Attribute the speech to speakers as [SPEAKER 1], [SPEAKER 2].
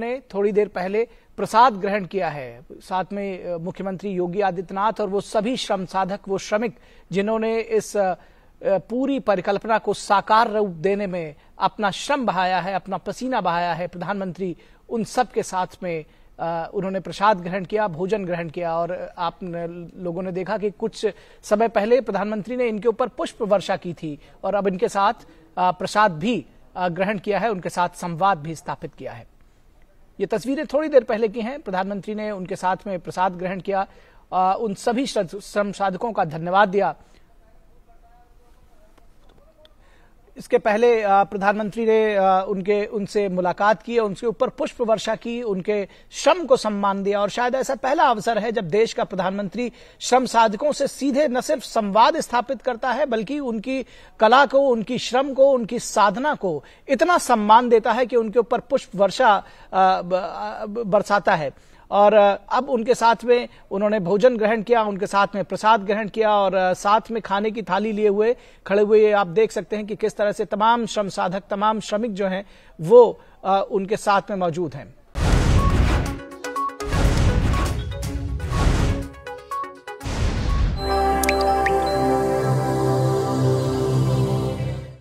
[SPEAKER 1] ने थोड़ी देर पहले प्रसाद ग्रहण किया है साथ में मुख्यमंत्री योगी आदित्यनाथ और वो सभी श्रम साधक वो श्रमिक जिन्होंने इस पूरी परिकल्पना को साकार रूप देने में अपना श्रम बहाया है अपना पसीना बहाया है प्रधानमंत्री उन सब के साथ में उन्होंने प्रसाद ग्रहण किया भोजन ग्रहण किया और आप लोगों ने देखा कि कुछ समय पहले प्रधानमंत्री ने इनके ऊपर पुष्प वर्षा की थी और अब इनके साथ प्रसाद भी ग्रहण किया है उनके साथ संवाद भी स्थापित किया है ये तस्वीरें थोड़ी देर पहले की हैं प्रधानमंत्री ने उनके साथ में प्रसाद ग्रहण किया आ, उन सभी श्रम साधकों का धन्यवाद दिया इसके पहले प्रधानमंत्री ने उनके उनसे मुलाकात की उनके ऊपर पुष्प वर्षा की उनके श्रम को सम्मान दिया और शायद ऐसा पहला अवसर है जब देश का प्रधानमंत्री श्रम साधकों से सीधे न सिर्फ संवाद स्थापित करता है बल्कि उनकी कला को उनकी श्रम को उनकी साधना को इतना सम्मान देता है कि उनके ऊपर पुष्प वर्षा बरसाता है और अब उनके साथ में उन्होंने भोजन ग्रहण किया उनके साथ में प्रसाद ग्रहण किया और साथ में खाने की थाली लिए हुए खड़े हुए आप देख सकते हैं कि किस तरह से तमाम श्रम साधक तमाम श्रमिक जो हैं वो उनके साथ में मौजूद हैं